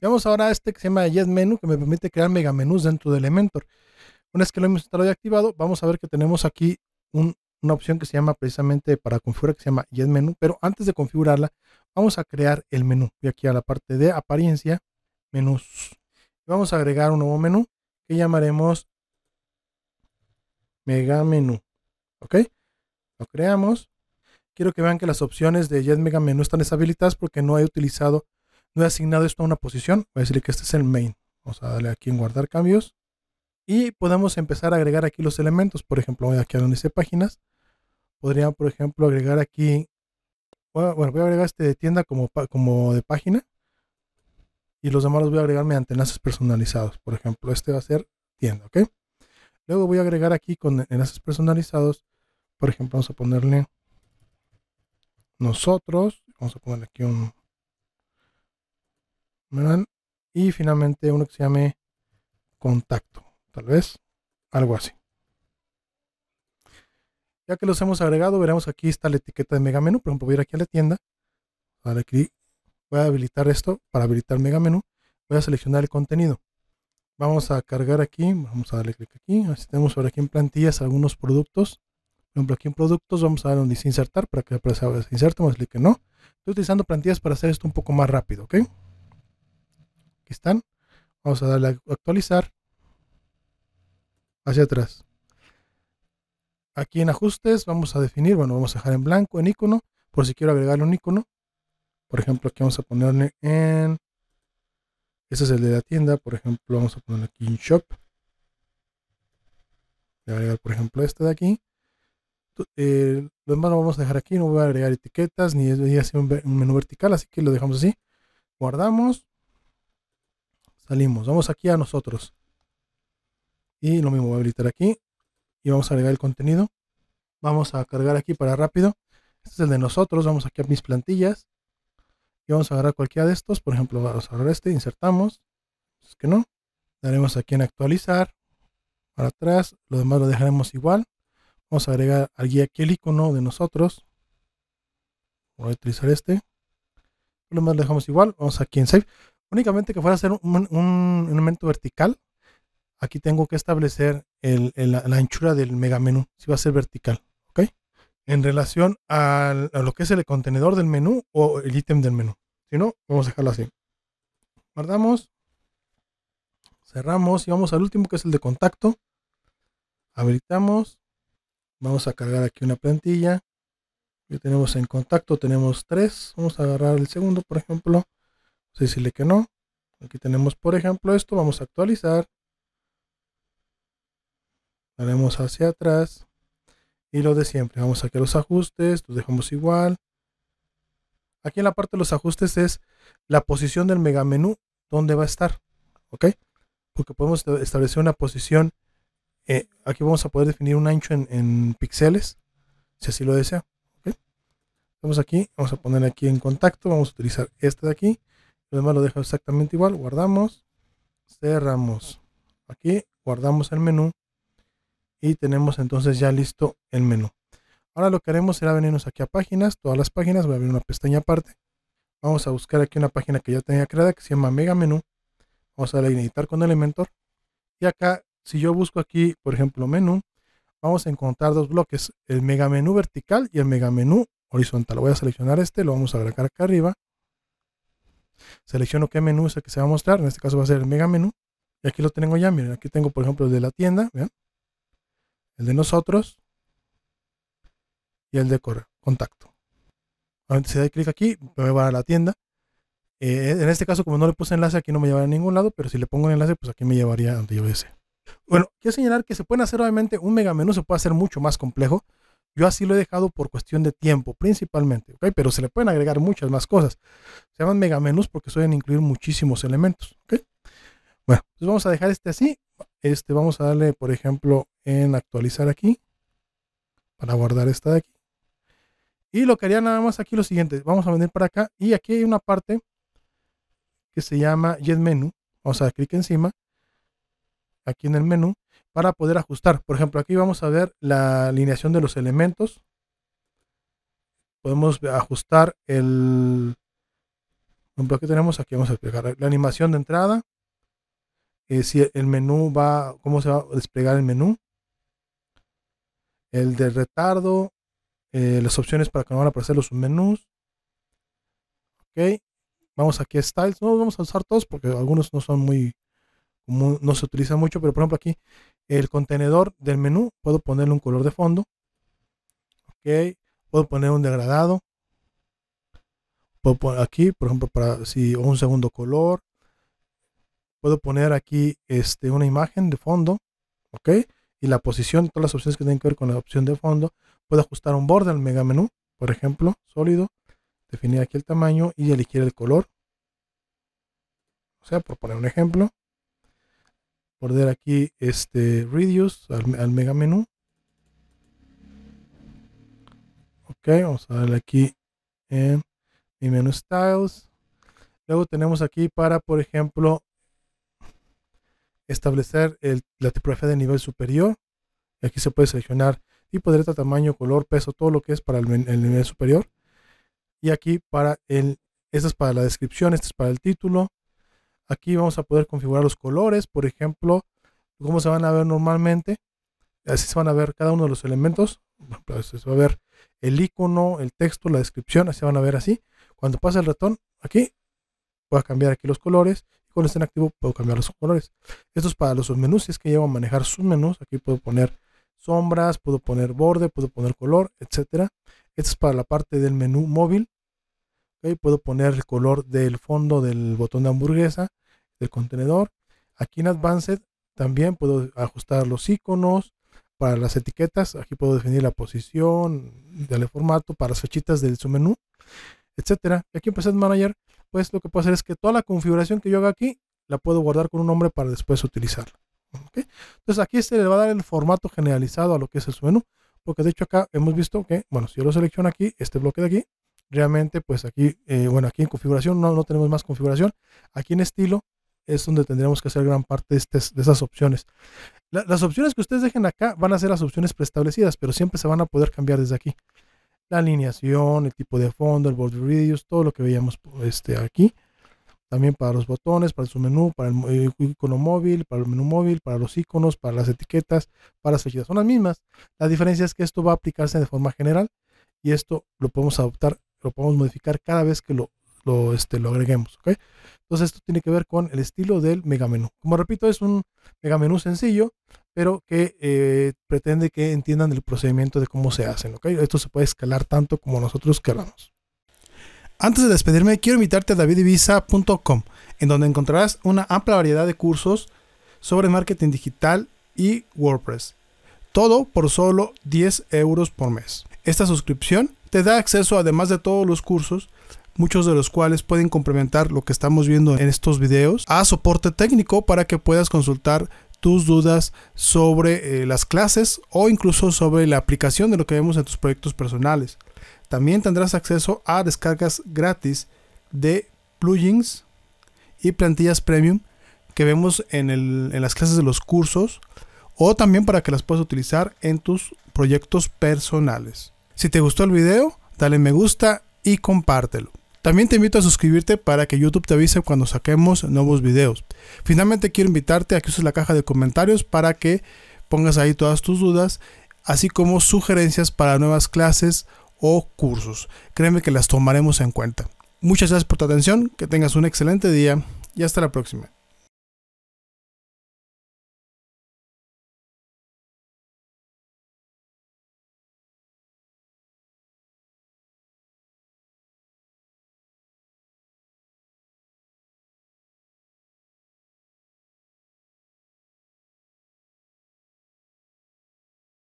Veamos ahora este que se llama Yes Menu, que me permite crear menús dentro de Elementor. Una vez que lo hemos estado de activado, vamos a ver que tenemos aquí una opción que se llama precisamente para configurar, que se llama Yes Menu. Pero antes de configurarla, vamos a crear el menú. Voy aquí a la parte de apariencia, menús. Vamos a agregar un nuevo menú que llamaremos Mega Menú. ¿Ok? Lo creamos. Quiero que vean que las opciones de Yes Mega Menú están deshabilitadas porque no he utilizado no he asignado esto a una posición, voy a decirle que este es el main. Vamos a darle aquí en guardar cambios. Y podemos empezar a agregar aquí los elementos. Por ejemplo, voy aquí a donde dice páginas. Podría, por ejemplo, agregar aquí. Bueno, voy a agregar este de tienda como, como de página. Y los demás los voy a agregar mediante enlaces personalizados. Por ejemplo, este va a ser tienda, ¿ok? Luego voy a agregar aquí con enlaces personalizados. Por ejemplo, vamos a ponerle nosotros. Vamos a ponerle aquí un y finalmente uno que se llame contacto, tal vez, algo así. Ya que los hemos agregado, veremos aquí está la etiqueta de mega menú. Por ejemplo, voy a ir aquí a la tienda. aquí voy a habilitar esto. Para habilitar mega menú, voy a seleccionar el contenido. Vamos a cargar aquí. Vamos a darle clic aquí. Así tenemos ahora aquí en plantillas algunos productos. Por ejemplo, aquí en productos vamos a dar donde dice insertar para que aparezca inserto. Vamos a clic que no. Estoy utilizando plantillas para hacer esto un poco más rápido, ¿ok? Aquí están. Vamos a darle a actualizar. Hacia atrás. Aquí en ajustes vamos a definir, bueno, vamos a dejar en blanco, en icono, por si quiero agregarle un icono. Por ejemplo, aquí vamos a ponerle en... Este es el de la tienda, por ejemplo, vamos a ponerle aquí en shop. Voy a agregar, por ejemplo, este de aquí. Eh, lo demás lo vamos a dejar aquí, no voy a agregar etiquetas ni, es un menú vertical, así que lo dejamos así. Guardamos. Salimos. Vamos aquí a nosotros. Y lo mismo voy a habilitar aquí. Y vamos a agregar el contenido. Vamos a cargar aquí para rápido. Este es el de nosotros. Vamos aquí a mis plantillas. Y vamos a agarrar cualquiera de estos. Por ejemplo, vamos a agarrar este. Insertamos. Es que no. Daremos aquí en actualizar. Para atrás. Lo demás lo dejaremos igual. Vamos a agregar aquí, aquí el icono de nosotros. Voy a utilizar este. Lo demás lo dejamos igual. Vamos aquí en save. Únicamente que fuera a ser un, elemento vertical, aquí tengo que establecer la, anchura del mega menú, si va a ser vertical, ¿ok? En relación a lo que es el contenedor del menú o el ítem del menú. Si no, vamos a dejarlo así. Guardamos. Cerramos y vamos al último que es el de contacto. Habilitamos. Vamos a cargar aquí una plantilla. Ya tenemos en contacto, tenemos tres. Vamos a agarrar el segundo, por ejemplo decirle que no. Aquí tenemos, por ejemplo, esto. Vamos a actualizar. haremos hacia atrás. Y lo de siempre. Vamos a que los ajustes. Los dejamos igual. Aquí en la parte de los ajustes es la posición del mega menú. ¿Dónde va a estar? ¿Ok? Porque podemos establecer una posición. Eh, aquí vamos a poder definir un ancho en, en píxeles. Si así lo desea. Vamos aquí. Vamos a poner aquí en contacto. Vamos a utilizar este de aquí lo demás lo deja exactamente igual, guardamos, cerramos. Aquí guardamos el menú y tenemos entonces ya listo el menú. Ahora lo que haremos será venirnos aquí a páginas, todas las páginas, voy a abrir una pestaña aparte. Vamos a buscar aquí una página que ya tenía creada que se llama Mega Menú. Vamos a editar con Elementor. Y acá, si yo busco aquí, por ejemplo, menú, vamos a encontrar dos bloques, el mega menú vertical y el mega menú horizontal. Voy a seleccionar este, lo vamos a agregar acá arriba selecciono qué menú es el que se va a mostrar, en este caso va a ser el mega menú, y aquí lo tengo ya, miren, aquí tengo por ejemplo el de la tienda, el de nosotros y el de correo, contacto. antes si doy clic aquí, me va a, la tienda. Eh, en este caso, como no le puse enlace, aquí no me llevará a ningún lado, pero si le pongo enlace, pues aquí me llevaría donde yo desee. Bueno, quiero señalar que se puede hacer obviamente un mega menú, se puede hacer mucho más complejo. Yo así lo he dejado por cuestión de tiempo, principalmente, Pero se le pueden agregar muchas más cosas. Se llaman megamenús porque suelen incluir muchísimos elementos, ¿ok? Bueno, entonces pues vamos a dejar este así. Este vamos a darle, por ejemplo, en actualizar aquí para guardar esta de aquí. Y lo que haría nada más aquí lo siguiente, vamos a venir para acá y aquí hay una parte que se llama Jet Menu. Vamos a dar clic encima, aquí en el menú para poder ajustar. Por ejemplo, aquí vamos a ver la alineación de los elementos. Podemos ajustar el... tenemos, aquí vamos a explicar la animación de entrada. Eh, si el menú va, cómo se va a desplegar el menú. El de retardo, eh, las opciones para que no van a aparecer los submenús. Ok, vamos aquí a Styles. No vamos a usar todos porque algunos no son muy no se utiliza mucho, pero por ejemplo aquí el contenedor del menú, puedo ponerle un color de fondo, ok, puedo poner un degradado, puedo poner aquí, por ejemplo, para si un segundo color, puedo poner aquí este, una imagen de fondo, ok, y la posición, todas las opciones que tienen que ver con la opción de fondo, puedo ajustar un borde al mega menú, por ejemplo, sólido, definir aquí el tamaño y elegir el color, o sea, por poner un ejemplo, Poner aquí este radius al, mega menú. Ok, vamos a darle aquí en mi menú styles. Luego tenemos aquí para, por ejemplo, establecer el, la tipografía de nivel superior. Aquí se puede seleccionar tipo, de letra, tamaño, color, peso, todo lo que es para el, nivel superior. Y aquí para el, esto es para la descripción, este es para el título, Aquí vamos a poder configurar los colores, por ejemplo, cómo se van a ver normalmente. Así se van a ver cada uno de los elementos. se va a ver el icono, el texto, la descripción, así van a ver así. Cuando pasa el ratón, aquí, puedo cambiar aquí los colores. Y cuando estén activos, activo, puedo cambiar los colores. Esto es para los submenús, si es que llevo a manejar submenús. Aquí puedo poner sombras, puedo poner borde, puedo poner color, etcétera. Esto es para la parte del menú móvil puedo poner el color del fondo del botón de hamburguesa, del contenedor. Aquí en Advanced también puedo ajustar los iconos para las etiquetas. Aquí puedo definir la posición, darle formato para las fechitas de su menú, etcétera. Aquí en Preset Manager, pues lo que puedo hacer es que toda la configuración que yo haga aquí la puedo guardar con un nombre para después utilizarla. Entonces aquí se le va a dar el formato generalizado a lo que es el submenú, porque de hecho acá hemos visto que, bueno, si yo lo selecciono aquí, este bloque de aquí, realmente pues aquí, eh, bueno, aquí en configuración no, no tenemos más configuración. Aquí en estilo es donde tendremos que hacer gran parte de, esas opciones. las opciones que ustedes dejen acá van a ser las opciones preestablecidas, pero siempre se van a poder cambiar desde aquí. La alineación, el tipo de fondo, el border radius, todo lo que veíamos este, aquí. También para los botones, para su menú, para el eh, icono móvil, para el menú móvil, para los iconos, para las etiquetas, para las fechas. Son las mismas. La diferencia es que esto va a aplicarse de forma general y esto lo podemos adoptar lo podemos modificar cada vez que lo, lo, este, agreguemos. Entonces esto tiene que ver con el estilo del megamenú. Como repito, es un megamenú sencillo, pero que eh, pretende que entiendan el procedimiento de cómo se hacen. Esto se puede escalar tanto como nosotros queramos. Antes de despedirme, quiero invitarte a davidivisa.com, en donde encontrarás una amplia variedad de cursos sobre marketing digital y WordPress. Todo por solo 10 euros por mes. Esta suscripción te da acceso, además de todos los cursos, muchos de los cuales pueden complementar lo que estamos viendo en estos videos, a soporte técnico para que puedas consultar tus dudas sobre eh, las clases o incluso sobre la aplicación de lo que vemos en tus proyectos personales. También tendrás acceso a descargas gratis de plugins y plantillas premium que vemos en las clases de los cursos o también para que las puedas utilizar en tus proyectos personales. Si te gustó el video, dale me gusta y compártelo. También te invito a suscribirte para que YouTube te avise cuando saquemos nuevos videos. Finalmente quiero invitarte a que uses la caja de comentarios para que pongas ahí todas tus dudas, así como sugerencias para nuevas clases o cursos. Créeme que las tomaremos en cuenta. Muchas gracias por tu atención, que tengas un excelente día y hasta la próxima.